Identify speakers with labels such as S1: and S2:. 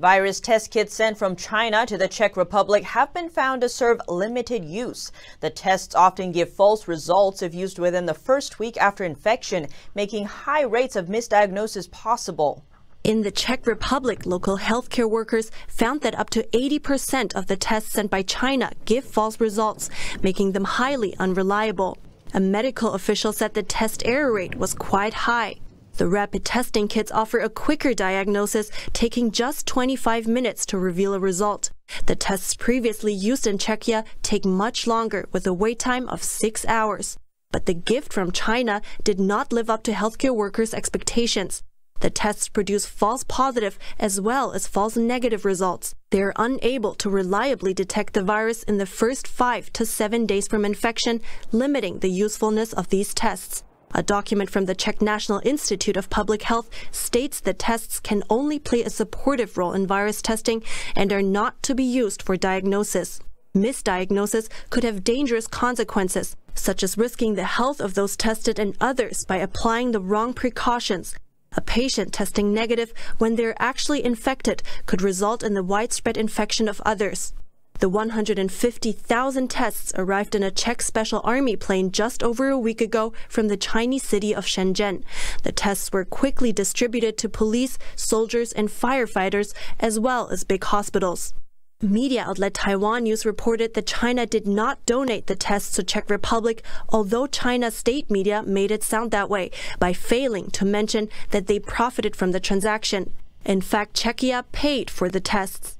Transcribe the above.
S1: Virus test kits sent from China to the Czech Republic have been found to serve limited use. The tests often give false results if used within the first week after infection, making high rates
S2: of misdiagnosis possible. In the Czech Republic, local healthcare workers found that up to 80% of the tests sent by China give false results, making them highly unreliable. A medical official said the test error rate was quite high. The rapid testing kits offer a quicker diagnosis, taking just 25 minutes to reveal a result. The tests previously used in Czechia take much longer, with a wait time of six hours. But the gift from China did not live up to healthcare workers' expectations. The tests produce false positive as well as false negative results. They are unable to reliably detect the virus in the first five to seven days from infection, limiting the usefulness of these tests. A document from the Czech National Institute of Public Health states that tests can only play a supportive role in virus testing and are not to be used for diagnosis. Misdiagnosis could have dangerous consequences, such as risking the health of those tested and others by applying the wrong precautions. A patient testing negative when they're actually infected could result in the widespread infection of others. The 150,000 tests arrived in a Czech Special Army plane just over a week ago from the Chinese city of Shenzhen. The tests were quickly distributed to police, soldiers, and firefighters, as well as big hospitals. Media outlet Taiwan News reported that China did not donate the tests to Czech Republic, although China's state media made it sound that way by failing to mention that they profited from the transaction. In fact, Czechia paid for the tests.